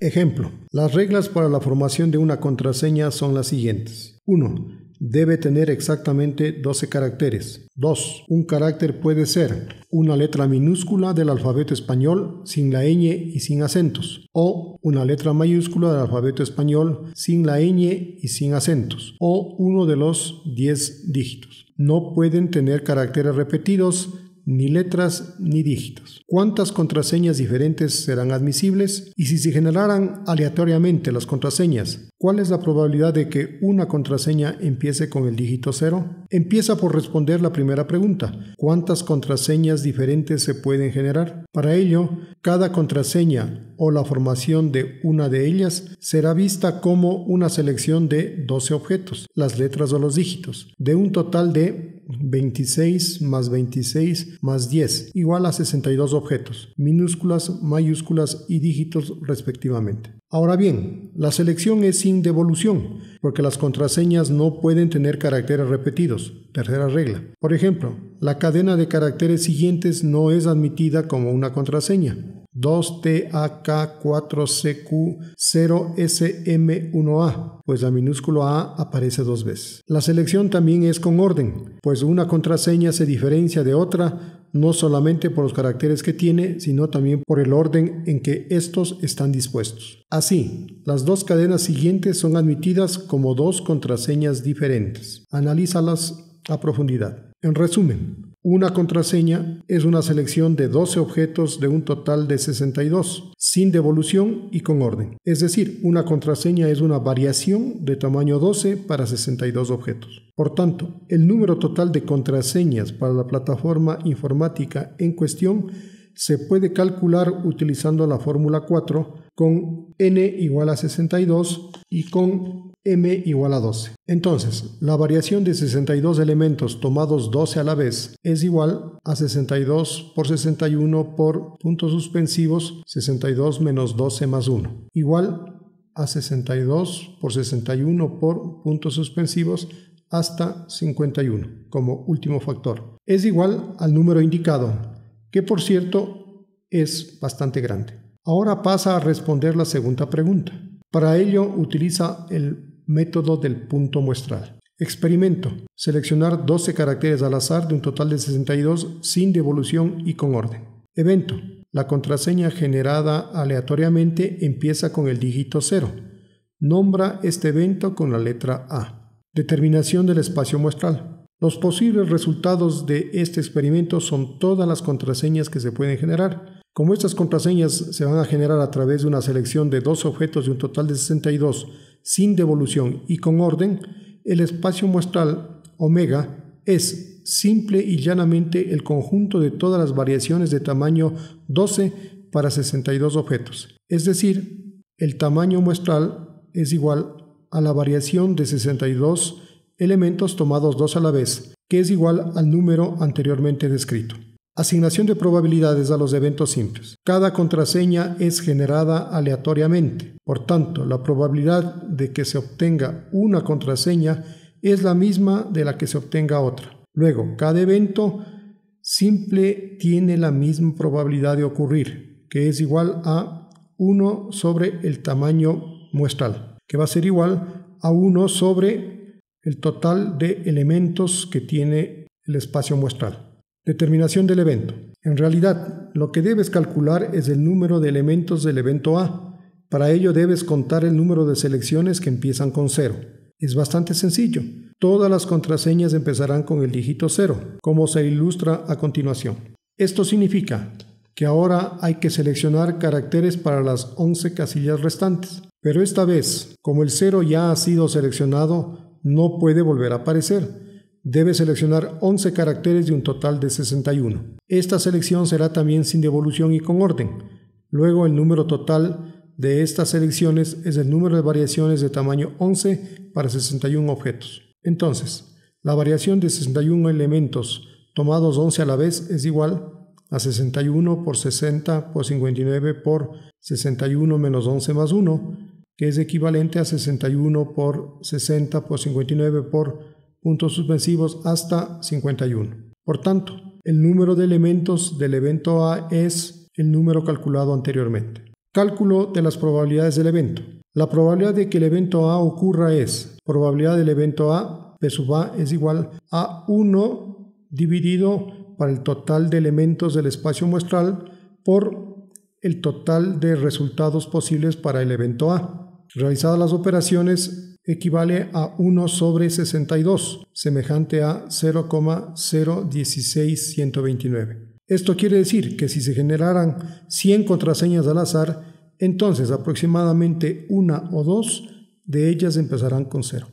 Ejemplo, las reglas para la formación de una contraseña son las siguientes. 1 debe tener exactamente 12 caracteres. 2. Un carácter puede ser una letra minúscula del alfabeto español sin la ñ y sin acentos, o una letra mayúscula del alfabeto español sin la ñ y sin acentos, o uno de los 10 dígitos. No pueden tener caracteres repetidos ni letras ni dígitos. ¿Cuántas contraseñas diferentes serán admisibles? Y si se generaran aleatoriamente las contraseñas, ¿cuál es la probabilidad de que una contraseña empiece con el dígito cero? Empieza por responder la primera pregunta. ¿Cuántas contraseñas diferentes se pueden generar? Para ello, cada contraseña o la formación de una de ellas será vista como una selección de 12 objetos, las letras o los dígitos, de un total de 26 más 26 más 10, igual a 62 objetos, minúsculas, mayúsculas y dígitos respectivamente. Ahora bien, la selección es sin devolución, porque las contraseñas no pueden tener caracteres repetidos, tercera regla. Por ejemplo, la cadena de caracteres siguientes no es admitida como una contraseña. 2TAK4CQ0SM1A, pues la minúscula A aparece dos veces. La selección también es con orden, pues una contraseña se diferencia de otra no solamente por los caracteres que tiene, sino también por el orden en que estos están dispuestos. Así, las dos cadenas siguientes son admitidas como dos contraseñas diferentes. Analízalas a profundidad. En resumen, una contraseña es una selección de 12 objetos de un total de 62, sin devolución y con orden. Es decir, una contraseña es una variación de tamaño 12 para 62 objetos. Por tanto, el número total de contraseñas para la plataforma informática en cuestión se puede calcular utilizando la fórmula 4 con n igual a 62 y con m igual a 12. Entonces, la variación de 62 elementos tomados 12 a la vez es igual a 62 por 61 por puntos suspensivos 62 menos 12 más 1, igual a 62 por 61 por puntos suspensivos hasta 51 como último factor. Es igual al número indicado, que por cierto es bastante grande. Ahora pasa a responder la segunda pregunta. Para ello utiliza el Método del punto muestral. Experimento. Seleccionar 12 caracteres al azar de un total de 62 sin devolución y con orden. Evento. La contraseña generada aleatoriamente empieza con el dígito 0. Nombra este evento con la letra A. Determinación del espacio muestral. Los posibles resultados de este experimento son todas las contraseñas que se pueden generar, como estas contraseñas se van a generar a través de una selección de dos objetos de un total de 62 sin devolución y con orden, el espacio muestral omega es simple y llanamente el conjunto de todas las variaciones de tamaño 12 para 62 objetos. Es decir, el tamaño muestral es igual a la variación de 62 elementos tomados dos a la vez, que es igual al número anteriormente descrito. Asignación de probabilidades a los eventos simples. Cada contraseña es generada aleatoriamente. Por tanto, la probabilidad de que se obtenga una contraseña es la misma de la que se obtenga otra. Luego, cada evento simple tiene la misma probabilidad de ocurrir, que es igual a 1 sobre el tamaño muestral, que va a ser igual a 1 sobre el total de elementos que tiene el espacio muestral. Determinación del evento. En realidad, lo que debes calcular es el número de elementos del evento A. Para ello debes contar el número de selecciones que empiezan con 0. Es bastante sencillo. Todas las contraseñas empezarán con el dígito 0, como se ilustra a continuación. Esto significa que ahora hay que seleccionar caracteres para las 11 casillas restantes. Pero esta vez, como el 0 ya ha sido seleccionado, no puede volver a aparecer debe seleccionar 11 caracteres de un total de 61. Esta selección será también sin devolución y con orden. Luego el número total de estas selecciones es el número de variaciones de tamaño 11 para 61 objetos. Entonces, la variación de 61 elementos tomados 11 a la vez es igual a 61 por 60 por 59 por 61 menos 11 más 1, que es equivalente a 61 por 60 por 59 por puntos suspensivos hasta 51. Por tanto, el número de elementos del evento A es el número calculado anteriormente. Cálculo de las probabilidades del evento. La probabilidad de que el evento A ocurra es probabilidad del evento A, P sub A es igual a 1 dividido para el total de elementos del espacio muestral por el total de resultados posibles para el evento A. Realizadas las operaciones, equivale a 1 sobre 62, semejante a 0,016129. Esto quiere decir que si se generaran 100 contraseñas al azar, entonces aproximadamente una o dos de ellas empezarán con cero.